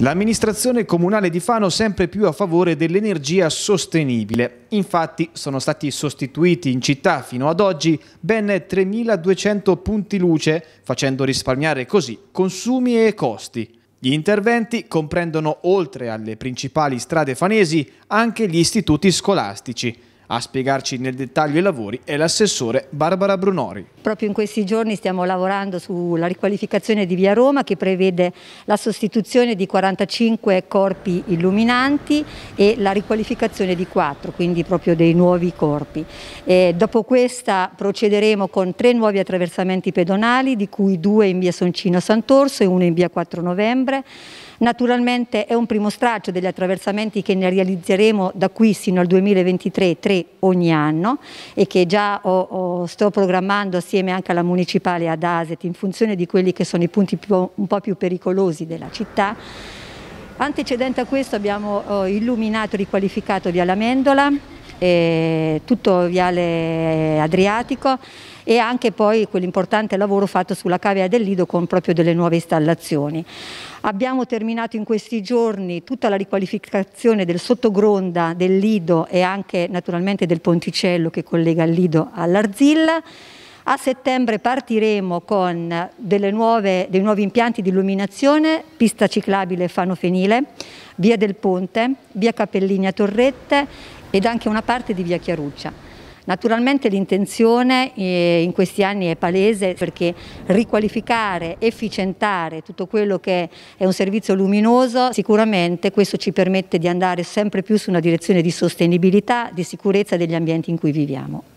L'amministrazione comunale di Fano sempre più a favore dell'energia sostenibile. Infatti sono stati sostituiti in città fino ad oggi ben 3.200 punti luce, facendo risparmiare così consumi e costi. Gli interventi comprendono, oltre alle principali strade fanesi, anche gli istituti scolastici. A spiegarci nel dettaglio i lavori è l'assessore Barbara Brunori. Proprio in questi giorni stiamo lavorando sulla riqualificazione di Via Roma che prevede la sostituzione di 45 corpi illuminanti e la riqualificazione di 4, quindi proprio dei nuovi corpi. E dopo questa procederemo con tre nuovi attraversamenti pedonali, di cui due in via Soncino Sant'Orso e uno in via 4 Novembre. Naturalmente è un primo straccio degli attraversamenti che ne realizzeremo da qui sino al 2023, tre ogni anno e che già ho, ho, sto programmando assieme anche alla municipale ad ASET in funzione di quelli che sono i punti più, un po' più pericolosi della città. Antecedente a questo abbiamo oh, illuminato e riqualificato Via Lamendola, eh, tutto viale Adriatico e anche poi quell'importante lavoro fatto sulla cavea del Lido con proprio delle nuove installazioni. Abbiamo terminato in questi giorni tutta la riqualificazione del sottogronda del Lido e anche naturalmente del ponticello che collega il Lido all'Arzilla. A settembre partiremo con nuove, dei nuovi impianti di illuminazione, pista ciclabile Fanofenile, via del Ponte, via Capellini a Torrette ed anche una parte di via Chiaruccia. Naturalmente l'intenzione eh, in questi anni è palese perché riqualificare, efficientare tutto quello che è un servizio luminoso, sicuramente questo ci permette di andare sempre più su una direzione di sostenibilità, di sicurezza degli ambienti in cui viviamo.